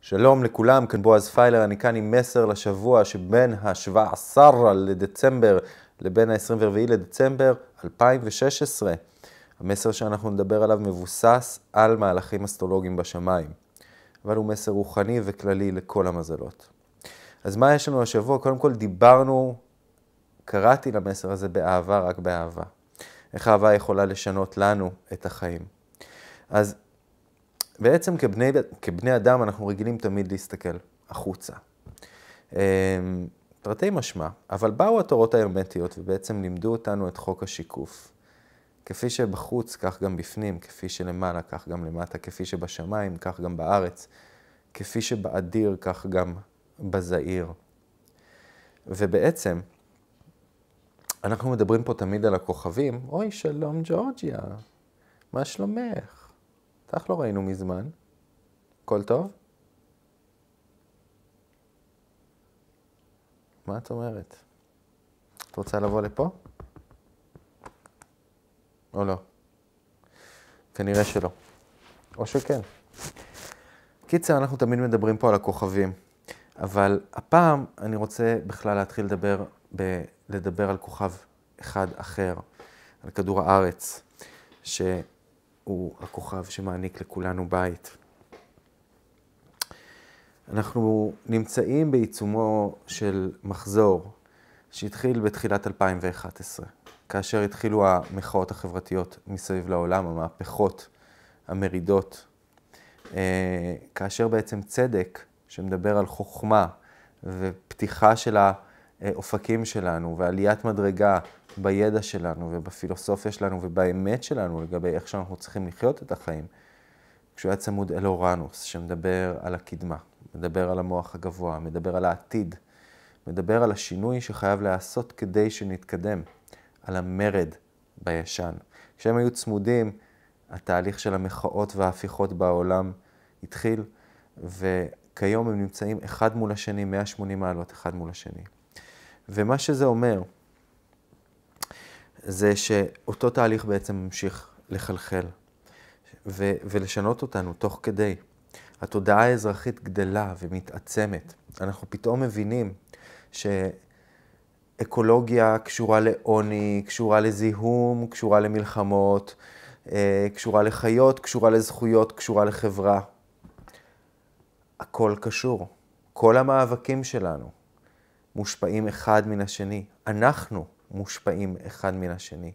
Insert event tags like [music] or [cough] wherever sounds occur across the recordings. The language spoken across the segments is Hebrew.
שלום לכולם, כאן בועז פיילר, אני כאן עם מסר לשבוע שבין ה-17 לדצמבר לבין ה-24 לדצמבר 2016. המסר שאנחנו נדבר עליו מבוסס על מהלכים אסטרולוגיים בשמיים, אבל הוא מסר רוחני וכללי לכל המזלות. אז מה יש לנו השבוע? קודם כל דיברנו, קראתי למסר הזה באהבה, רק באהבה. איך אהבה יכולה לשנות לנו את החיים. אז בעצם כבני, כבני אדם אנחנו רגילים תמיד להסתכל החוצה. אמ, תרתי משמע, אבל באו התורות ההרמטיות ובעצם לימדו אותנו את חוק השיקוף. כפי שבחוץ, כך גם בפנים, כפי שלמעלה, כך גם למטה, כפי שבשמיים, כך גם בארץ, כפי שבאדיר, כך גם בזעיר. ובעצם, אנחנו מדברים פה תמיד על הכוכבים, אוי, שלום ג'ורג'יה, מה שלומך? אותך לא ראינו מזמן. הכל טוב? מה את אומרת? את רוצה לבוא לפה? או לא? כנראה שלא. או שכן. קיצר, אנחנו תמיד מדברים פה על הכוכבים, אבל הפעם אני רוצה בכלל להתחיל לדבר, ב- לדבר על כוכב אחד אחר, על כדור הארץ, ש... הוא הכוכב שמעניק לכולנו בית. אנחנו נמצאים בעיצומו של מחזור שהתחיל בתחילת 2011, כאשר התחילו המחאות החברתיות מסביב לעולם, המהפכות, המרידות, אה, כאשר בעצם צדק, שמדבר על חוכמה ופתיחה של ה... אה, אופקים שלנו ועליית מדרגה בידע שלנו ובפילוסופיה שלנו ובאמת שלנו לגבי איך שאנחנו צריכים לחיות את החיים. כשהוא היה צמוד אל אורנוס, שמדבר על הקדמה, מדבר על המוח הגבוה, מדבר על העתיד, מדבר על השינוי שחייב להיעשות כדי שנתקדם, על המרד בישן. כשהם היו צמודים, התהליך של המחאות וההפיכות בעולם התחיל, וכיום הם נמצאים אחד מול השני, 180 מעלות אחד מול השני. ומה שזה אומר, זה שאותו תהליך בעצם ממשיך לחלחל ו- ולשנות אותנו תוך כדי. התודעה האזרחית גדלה ומתעצמת. אנחנו פתאום מבינים שאקולוגיה קשורה לעוני, קשורה לזיהום, קשורה למלחמות, אה, קשורה לחיות, קשורה לזכויות, קשורה לחברה. הכל קשור. כל המאבקים שלנו, מושפעים אחד מן השני. אנחנו מושפעים אחד מן השני.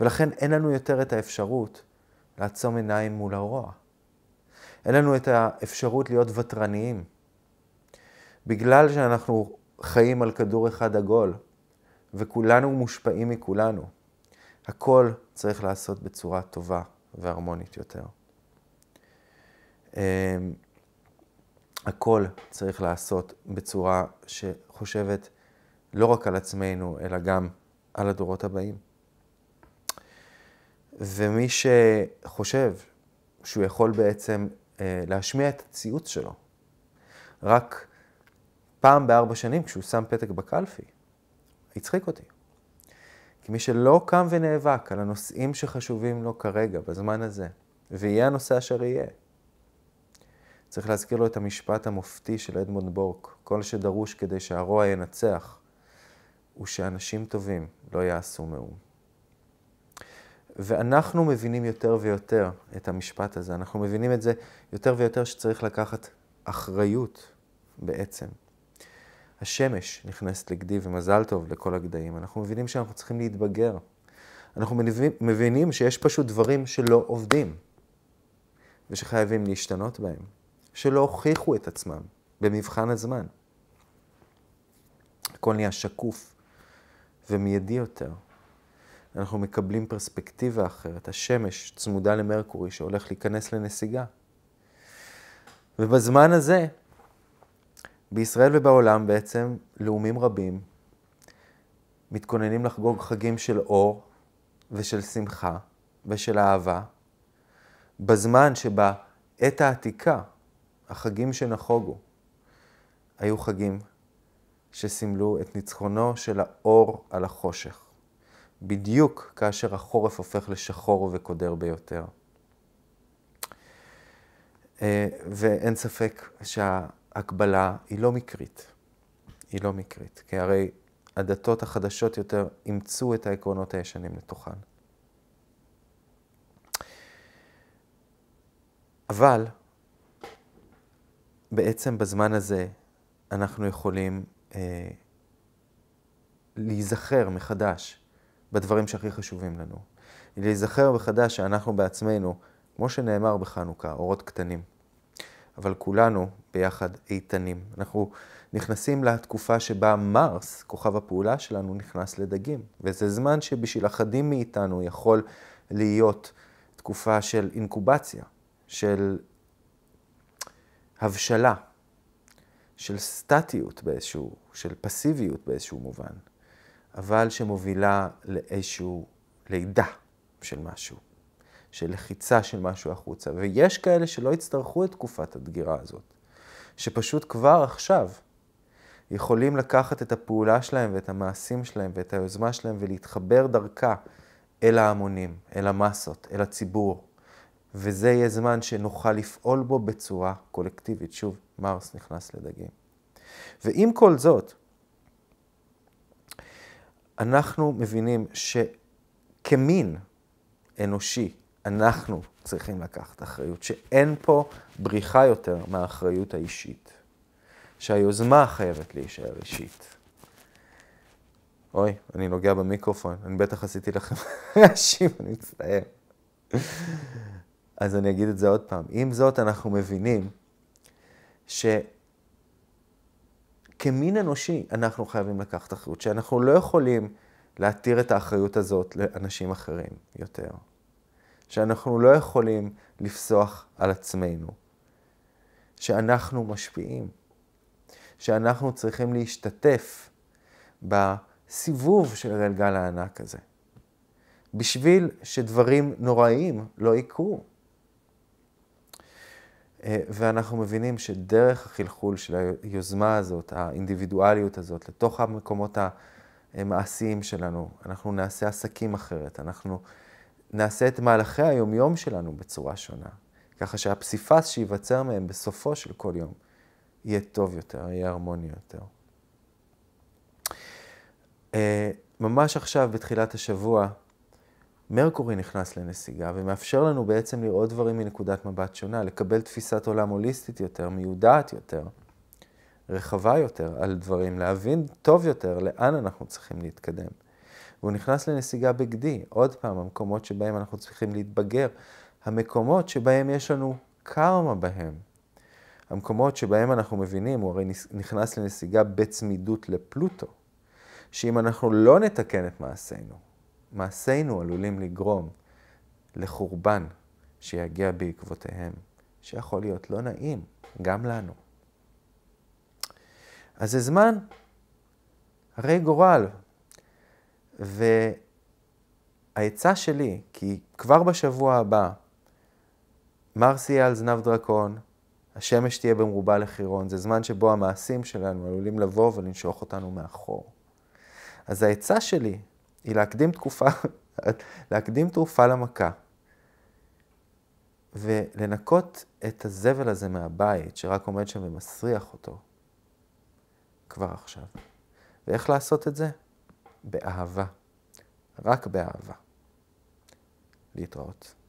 ולכן אין לנו יותר את האפשרות לעצום עיניים מול הרוע. אין לנו את האפשרות להיות ותרניים. בגלל שאנחנו חיים על כדור אחד עגול, וכולנו מושפעים מכולנו, הכל צריך לעשות בצורה טובה והרמונית יותר. אמ, הכל צריך לעשות בצורה שחושבת לא רק על עצמנו, אלא גם על הדורות הבאים. ומי שחושב שהוא יכול בעצם אה, להשמיע את הציוץ שלו, רק פעם בארבע שנים כשהוא שם פתק בקלפי, הצחיק אותי. כי מי שלא קם ונאבק על הנושאים שחשובים לו כרגע, בזמן הזה, ויהיה הנושא אשר יהיה, צריך להזכיר לו את המשפט המופתי של אדמונד בורק, כל שדרוש כדי שהרוע ינצח, הוא שאנשים טובים לא יעשו מאום. ואנחנו מבינים יותר ויותר את המשפט הזה, אנחנו מבינים את זה יותר ויותר שצריך לקחת אחריות בעצם. השמש נכנסת לגדי ומזל טוב לכל הגדיים, אנחנו מבינים שאנחנו צריכים להתבגר. אנחנו מבינים שיש פשוט דברים שלא עובדים ושחייבים להשתנות בהם. שלא הוכיחו את עצמם במבחן הזמן. הכל נהיה שקוף ומיידי יותר. אנחנו מקבלים פרספקטיבה אחרת. השמש צמודה למרקורי שהולך להיכנס לנסיגה. ובזמן הזה, בישראל ובעולם בעצם, לאומים רבים מתכוננים לחגוג חגים של אור ושל שמחה ושל אהבה, בזמן שבעת העתיקה החגים שנחוגו היו חגים שסימלו את ניצחונו של האור על החושך, בדיוק כאשר החורף הופך לשחור וקודר ביותר. אה, ואין ספק שההקבלה היא לא מקרית. היא לא מקרית, כי הרי הדתות החדשות יותר אימצו את העקרונות הישנים לתוכן. אבל בעצם בזמן הזה אנחנו יכולים אה, להיזכר מחדש בדברים שהכי חשובים לנו. להיזכר מחדש שאנחנו בעצמנו, כמו שנאמר בחנוכה, אורות קטנים. אבל כולנו ביחד איתנים. אנחנו נכנסים לתקופה שבה מרס, כוכב הפעולה שלנו, נכנס לדגים. וזה זמן שבשביל אחדים מאיתנו יכול להיות תקופה של אינקובציה, של הבשלה, של סטטיות באיזשהו, של פסיביות באיזשהו מובן, אבל שמובילה לאיזשהו לידה של משהו, של לחיצה של משהו החוצה. ויש כאלה שלא יצטרכו את תקופת הדגירה הזאת, שפשוט כבר עכשיו יכולים לקחת את הפעולה שלהם ואת המעשים שלהם ואת היוזמה שלהם ולהתחבר דרכה אל ההמונים, אל המסות, אל הציבור. וזה יהיה זמן שנוכל לפעול בו בצורה קולקטיבית. שוב, מרס נכנס לדגים. ועם כל זאת, אנחנו מבינים שכמין אנושי, אנחנו צריכים לקחת אחריות, שאין פה בריחה יותר מהאחריות האישית, שהיוזמה חייבת להישאר אישית. אוי, אני נוגע במיקרופון, אני בטח עשיתי לכם רעשים, [laughs] אני מצטער. אז אני אגיד את זה עוד פעם. עם זאת, אנחנו מבינים שכמין אנושי אנחנו חייבים לקחת אחריות, שאנחנו לא יכולים להתיר את האחריות הזאת לאנשים אחרים יותר, שאנחנו לא יכולים לפסוח על עצמנו, שאנחנו משפיעים, שאנחנו צריכים להשתתף בסיבוב של הגלגל הענק הזה, בשביל שדברים נוראיים לא יקרו. אה, ואנחנו מבינים שדרך החלחול של היוזמה הזאת, האינדיבידואליות הזאת, לתוך המקומות המעשיים שלנו, אנחנו נעשה עסקים אחרת, אנחנו נעשה את מהלכי היומיום שלנו בצורה שונה, ככה שהפסיפס שייווצר מהם בסופו של כל יום יהיה טוב יותר, יהיה הרמוני יותר. אה, ממש עכשיו, בתחילת השבוע, מרקורי נכנס לנסיגה ומאפשר לנו בעצם לראות דברים מנקודת מבט שונה, לקבל תפיסת עולם הוליסטית יותר, מיודעת יותר, רחבה יותר על דברים, להבין טוב יותר לאן אנחנו צריכים להתקדם. והוא נכנס לנסיגה בגדי, עוד פעם, המקומות שבהם אנחנו צריכים להתבגר, המקומות שבהם יש לנו קרמה בהם. המקומות שבהם אנחנו מבינים, הוא הרי נכנס לנסיגה בצמידות לפלוטו, שאם אנחנו לא נתקן את מעשינו, מעשינו עלולים לגרום לחורבן שיגיע בעקבותיהם, שיכול להיות לא נעים גם לנו. אז זה זמן הרי גורל. והעצה שלי, כי כבר בשבוע הבא, מרס יהיה על זנב דרקון, השמש תהיה במרובה לחירון, זה זמן שבו המעשים שלנו עלולים לבוא ולנשוך אותנו מאחור. אז העצה שלי היא להקדים תקופה, [laughs] להקדים תרופה למכה. ולנקות את הזבל הזה מהבית, שרק עומד שם ומסריח אותו, כבר עכשיו. ואיך לעשות את זה? באהבה. רק באהבה. להתראות.